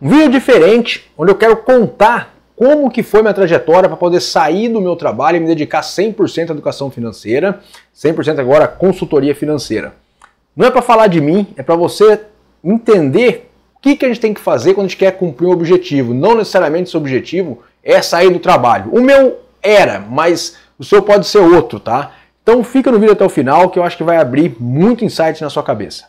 Um vídeo diferente, onde eu quero contar como que foi minha trajetória para poder sair do meu trabalho e me dedicar 100% à educação financeira, 100% agora à consultoria financeira. Não é para falar de mim, é para você entender o que, que a gente tem que fazer quando a gente quer cumprir um objetivo. Não necessariamente esse objetivo é sair do trabalho. O meu era, mas o seu pode ser outro, tá? Então fica no vídeo até o final que eu acho que vai abrir muito insight na sua cabeça.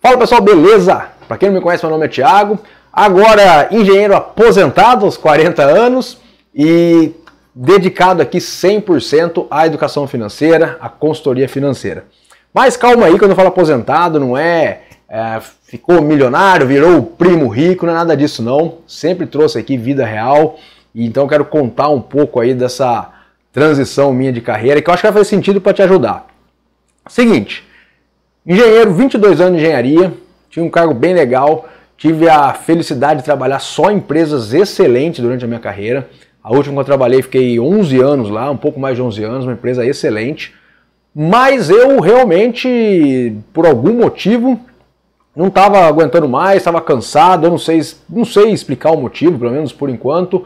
Fala pessoal, beleza? Para quem não me conhece, meu nome é Thiago. Agora, engenheiro aposentado aos 40 anos e dedicado aqui 100% à educação financeira, à consultoria financeira. Mas calma aí, quando eu falo aposentado, não é, é ficou milionário, virou primo rico, não é nada disso não. Sempre trouxe aqui vida real e então quero contar um pouco aí dessa transição minha de carreira que eu acho que vai fazer sentido para te ajudar. Seguinte, engenheiro, 22 anos de engenharia, tinha um cargo bem legal, Tive a felicidade de trabalhar só em empresas excelentes durante a minha carreira. A última que eu trabalhei, fiquei 11 anos lá, um pouco mais de 11 anos, uma empresa excelente. Mas eu realmente, por algum motivo, não estava aguentando mais, estava cansado, eu não sei, não sei explicar o motivo, pelo menos por enquanto.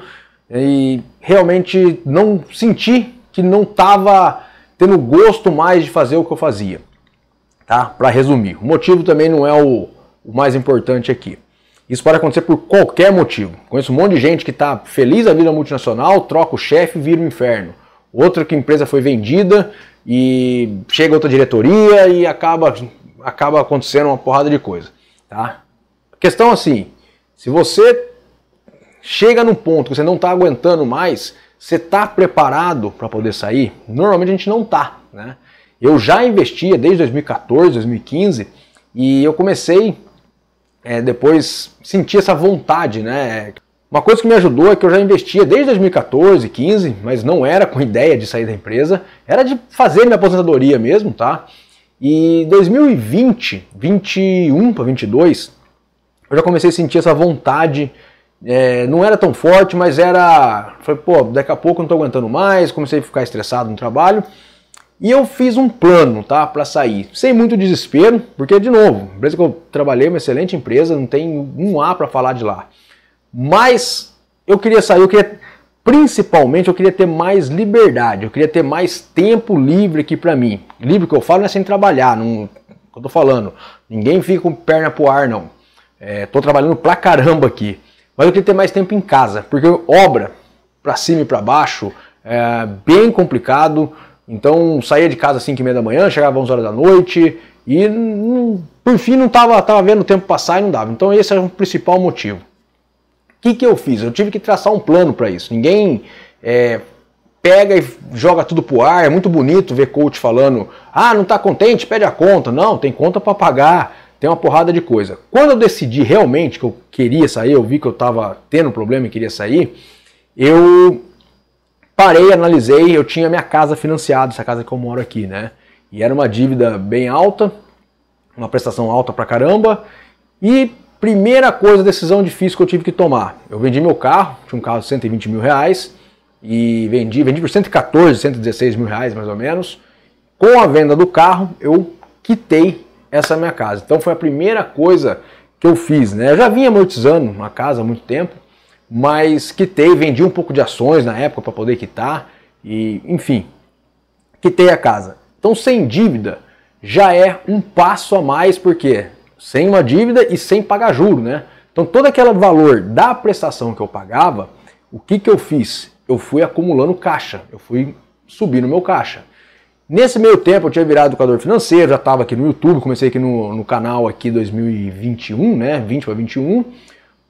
E realmente não senti que não estava tendo gosto mais de fazer o que eu fazia. Tá? Para resumir, o motivo também não é o o mais importante aqui. Isso pode acontecer por qualquer motivo. Conheço um monte de gente que está feliz a vida multinacional, troca o chefe e vira o um inferno. Outra que a empresa foi vendida e chega outra diretoria e acaba, acaba acontecendo uma porrada de coisa. Tá? A questão é assim, se você chega num ponto que você não está aguentando mais, você está preparado para poder sair? Normalmente a gente não está. Né? Eu já investia desde 2014, 2015 e eu comecei é, depois sentir essa vontade, né? Uma coisa que me ajudou é que eu já investia desde 2014, 15, mas não era com ideia de sair da empresa, era de fazer minha aposentadoria mesmo, tá? E 2020, 21 para 22, eu já comecei a sentir essa vontade. É, não era tão forte, mas era. Falei, pô, daqui a pouco eu não estou aguentando mais, comecei a ficar estressado no trabalho. E eu fiz um plano, tá, para sair, sem muito desespero, porque de novo, empresa que eu trabalhei, é uma excelente empresa, não tem um A para falar de lá. Mas eu queria sair, eu queria principalmente eu queria ter mais liberdade, eu queria ter mais tempo livre aqui para mim. Livre que eu falo não é sem trabalhar, não, eu tô falando, ninguém fica com perna pro ar não. É, tô trabalhando pra caramba aqui, mas eu queria ter mais tempo em casa, porque obra para cima e para baixo é bem complicado então saía de casa às 5 e meia da manhã, chegava às 11 horas da noite e por fim não estava tava vendo o tempo passar e não dava. Então esse é o principal motivo. O que, que eu fiz? Eu tive que traçar um plano para isso. Ninguém é, pega e joga tudo pro ar. É muito bonito ver coach falando: ah, não está contente? Pede a conta. Não, tem conta para pagar, tem uma porrada de coisa. Quando eu decidi realmente que eu queria sair, eu vi que eu estava tendo um problema e queria sair, eu parei, analisei, eu tinha minha casa financiada, essa casa que eu moro aqui, né? E era uma dívida bem alta, uma prestação alta pra caramba. E primeira coisa, decisão difícil que eu tive que tomar. Eu vendi meu carro, tinha um carro de 120 mil reais, e vendi, vendi por 114, 116 mil reais mais ou menos. Com a venda do carro, eu quitei essa minha casa. Então foi a primeira coisa que eu fiz, né? Eu já vinha amortizando uma casa há muito tempo, mas quitei, vendi um pouco de ações na época para poder quitar e, enfim, quitei a casa. Então, sem dívida já é um passo a mais porque sem uma dívida e sem pagar juro, né? Então, todo aquele valor da prestação que eu pagava, o que que eu fiz? Eu fui acumulando caixa, eu fui subindo meu caixa. Nesse meio tempo eu tinha virado educador financeiro, já estava aqui no YouTube, comecei aqui no, no canal aqui 2021, né? 20 para 21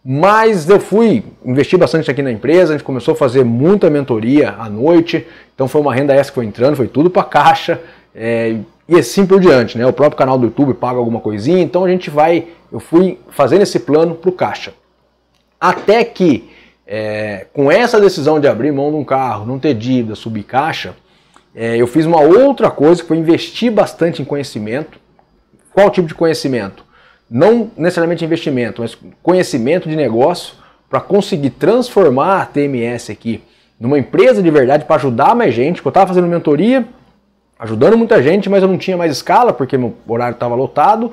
mas eu fui, investi bastante aqui na empresa, a gente começou a fazer muita mentoria à noite, então foi uma renda extra que foi entrando, foi tudo para caixa, é, e assim por diante, né? O próprio canal do YouTube paga alguma coisinha, então a gente vai, eu fui fazendo esse plano o caixa. Até que, é, com essa decisão de abrir mão de um carro, não ter dívida, subir caixa, é, eu fiz uma outra coisa que foi investir bastante em conhecimento. Qual tipo de conhecimento? não necessariamente investimento, mas conhecimento de negócio para conseguir transformar a TMS aqui numa empresa de verdade para ajudar mais gente, eu estava fazendo mentoria, ajudando muita gente, mas eu não tinha mais escala porque meu horário estava lotado.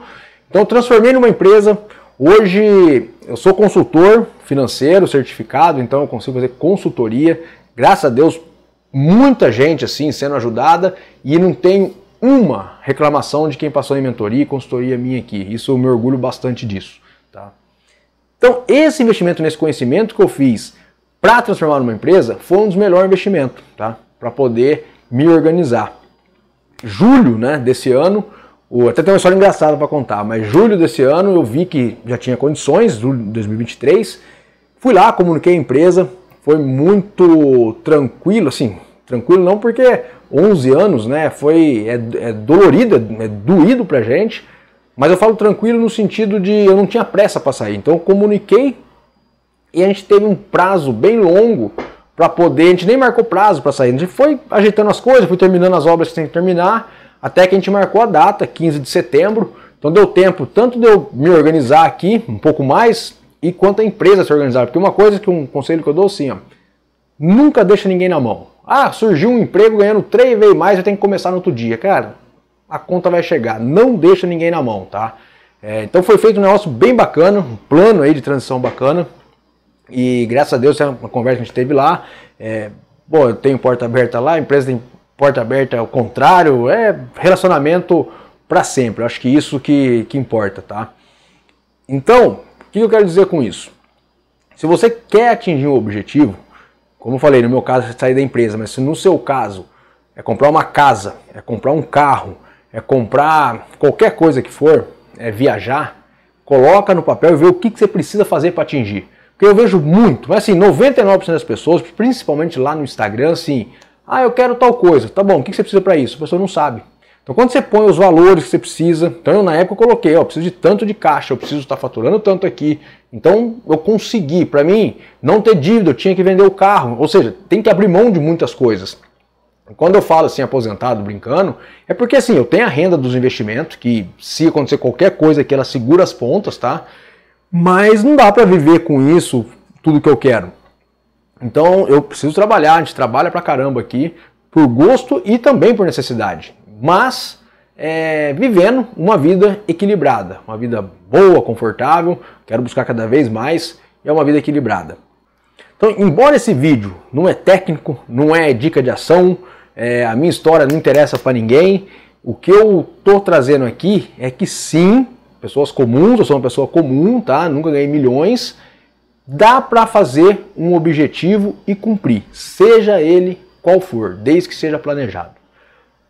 Então eu transformei numa empresa. Hoje eu sou consultor financeiro certificado, então eu consigo fazer consultoria. Graças a Deus, muita gente assim sendo ajudada e não tem uma reclamação de quem passou em mentoria e consultoria minha aqui. Isso eu me orgulho bastante disso. Tá? Então, esse investimento nesse conhecimento que eu fiz para transformar numa empresa foi um dos melhores investimentos tá? para poder me organizar. Julho né, desse ano, até tem uma história engraçada para contar, mas julho desse ano eu vi que já tinha condições, julho de 2023. Fui lá, comuniquei a empresa, foi muito tranquilo, assim, tranquilo não porque 11 anos, né? Foi é, é dolorido, é, doído pra gente. Mas eu falo tranquilo no sentido de eu não tinha pressa para sair. Então eu comuniquei e a gente teve um prazo bem longo para poder, a gente nem marcou prazo para sair, a gente foi ajeitando as coisas, foi terminando as obras que tem que terminar, até que a gente marcou a data, 15 de setembro. Então deu tempo tanto de eu me organizar aqui um pouco mais e quanto a empresa se organizar, porque uma coisa que um conselho que eu dou assim, ó, nunca deixa ninguém na mão. Ah, surgiu um emprego ganhando três vezes mais, eu tenho que começar no outro dia. Cara, a conta vai chegar. Não deixa ninguém na mão, tá? É, então foi feito um negócio bem bacana, um plano aí de transição bacana. E graças a Deus, é uma conversa que a gente teve lá. É, bom, eu tenho porta aberta lá, a empresa tem porta aberta ao contrário. É relacionamento para sempre. Eu acho que isso que, que importa, tá? Então, o que eu quero dizer com isso? Se você quer atingir um objetivo, como eu falei, no meu caso é sair da empresa, mas se no seu caso é comprar uma casa, é comprar um carro, é comprar qualquer coisa que for, é viajar, coloca no papel e vê o que, que você precisa fazer para atingir. Porque eu vejo muito, mas assim, 99% das pessoas, principalmente lá no Instagram, assim, ah, eu quero tal coisa, tá bom, o que, que você precisa para isso? A pessoa não sabe. Então, quando você põe os valores que você precisa, então eu na época coloquei, ó, eu preciso de tanto de caixa, eu preciso estar faturando tanto aqui. Então, eu consegui, para mim, não ter dívida, eu tinha que vender o carro, ou seja, tem que abrir mão de muitas coisas. Quando eu falo assim, aposentado, brincando, é porque assim, eu tenho a renda dos investimentos, que se acontecer qualquer coisa que ela segura as pontas, tá? Mas não dá para viver com isso tudo que eu quero. Então eu preciso trabalhar, a gente trabalha pra caramba aqui, por gosto e também por necessidade mas é, vivendo uma vida equilibrada, uma vida boa, confortável, quero buscar cada vez mais, é uma vida equilibrada. Então, embora esse vídeo não é técnico, não é dica de ação, é, a minha história não interessa para ninguém, o que eu estou trazendo aqui é que sim, pessoas comuns, eu sou uma pessoa comum, tá? Nunca ganhei milhões, dá para fazer um objetivo e cumprir, seja ele qual for, desde que seja planejado.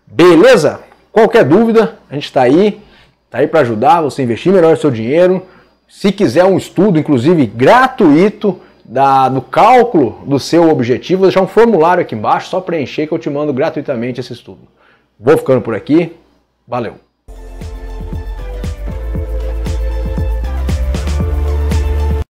Beleza? Qualquer dúvida, a gente está aí, está aí para ajudar você a investir melhor o seu dinheiro. Se quiser um estudo, inclusive gratuito, da, do cálculo do seu objetivo, vou deixar um formulário aqui embaixo, só preencher que eu te mando gratuitamente esse estudo. Vou ficando por aqui, valeu!